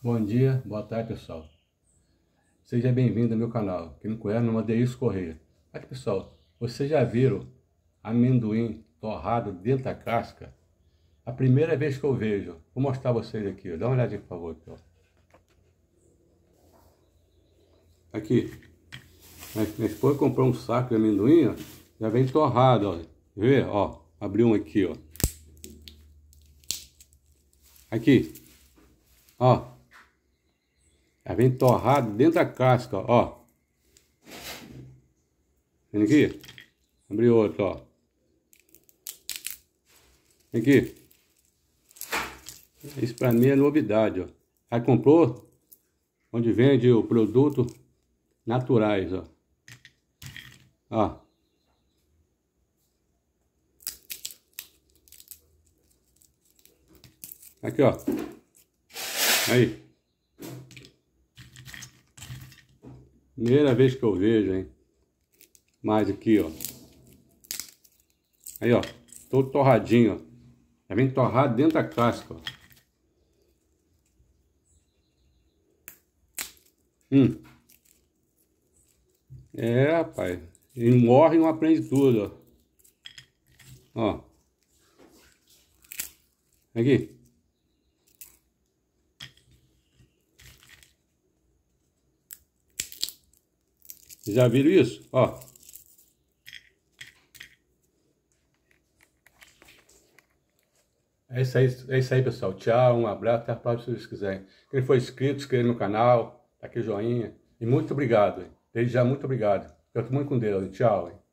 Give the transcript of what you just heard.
Bom dia, boa tarde pessoal. Seja bem-vindo ao meu canal. Quem não conhece, não Adeus Correia. Aqui pessoal, vocês já viram amendoim torrado dentro da casca? A primeira vez que eu vejo. Vou mostrar vocês aqui, ó. dá uma olhadinha por favor. Aqui, ó. aqui. minha esposa comprou um saco de amendoim, ó. já vem torrado, ó. Vê, ó, abriu um aqui, ó. Aqui, ó, ela vem torrada dentro da casca, ó. Vem aqui. Abri outro, ó. Vem aqui. Isso pra mim é novidade, ó. Aí comprou onde vende o produto naturais, ó. Ó. Aqui, ó. Aí. Primeira vez que eu vejo, hein? Mais aqui, ó. Aí, ó. Todo torradinho, ó. Já tá vem torrado dentro da casca, ó. Hum. É, rapaz. Ele morre e não aprende tudo, ó. Ó. Aqui. Vocês já viram isso? Ó. É isso, aí, é isso aí, pessoal. Tchau, um abraço, até a próxima se vocês quiserem. Quem for inscrito, se inscreva no canal, tá aqui o joinha. E muito obrigado. Desde já, muito obrigado. Fica muito mundo com Deus. Tchau.